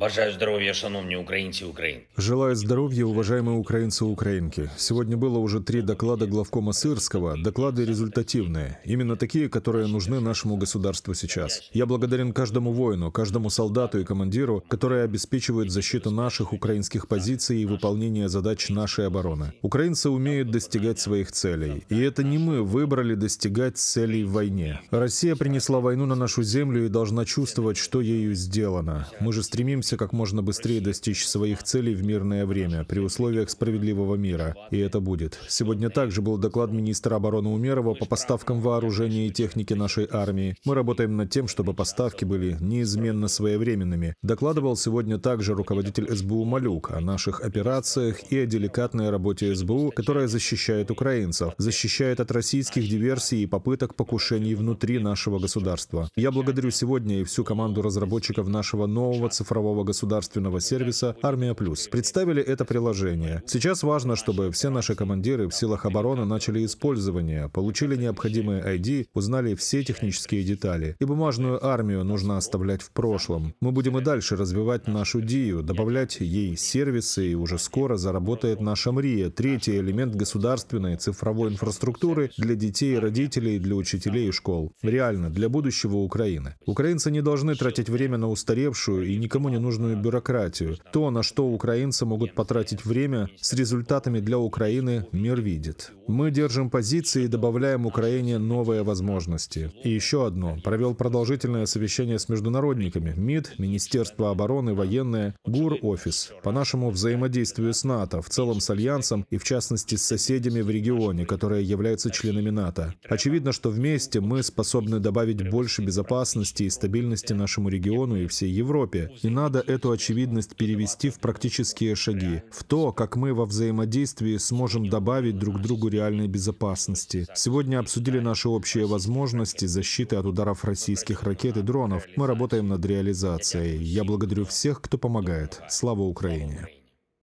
Бажаю здоровья, шановні украинцы и Желаю здоровья, уважаемые украинцы и украинки. Сегодня было уже три доклада главкома Сырского. Доклады результативные. Именно такие, которые нужны нашему государству сейчас. Я благодарен каждому воину, каждому солдату и командиру, которые обеспечивают защиту наших украинских позиций и выполнение задач нашей обороны. Украинцы умеют достигать своих целей. И это не мы выбрали достигать целей в войне. Россия принесла войну на нашу землю и должна чувствовать, что ею сделано. Мы же стремимся стремимся как можно быстрее достичь своих целей в мирное время, при условиях справедливого мира. И это будет. Сегодня также был доклад министра обороны Умерова по поставкам вооружения и техники нашей армии. Мы работаем над тем, чтобы поставки были неизменно своевременными. Докладывал сегодня также руководитель СБУ Малюк о наших операциях и о деликатной работе СБУ, которая защищает украинцев, защищает от российских диверсий и попыток покушений внутри нашего государства. Я благодарю сегодня и всю команду разработчиков нашего нового цифрового цифрового государственного сервиса «Армия Плюс». Представили это приложение. Сейчас важно, чтобы все наши командиры в силах обороны начали использование, получили необходимые ID, узнали все технические детали. И бумажную армию нужно оставлять в прошлом. Мы будем и дальше развивать нашу Дию, добавлять ей сервисы, и уже скоро заработает наша МРИЯ, третий элемент государственной цифровой инфраструктуры для детей, родителей, для учителей и школ. Реально, для будущего Украины. Украинцы не должны тратить время на устаревшую и никому не нужную ненужную бюрократию. То, на что украинцы могут потратить время, с результатами для Украины мир видит. Мы держим позиции и добавляем Украине новые возможности. И еще одно. Провел продолжительное совещание с международниками. МИД, Министерство обороны, военное, ГУР-офис. По нашему взаимодействию с НАТО, в целом с Альянсом и в частности с соседями в регионе, которые являются членами НАТО. Очевидно, что вместе мы способны добавить больше безопасности и стабильности нашему региону и всей Европе. И надо надо эту очевидность перевести в практические шаги, в то, как мы во взаимодействии сможем добавить друг другу реальной безопасности. Сегодня обсудили наши общие возможности защиты от ударов российских ракет и дронов. Мы работаем над реализацией. Я благодарю всех, кто помогает. Слава Украине!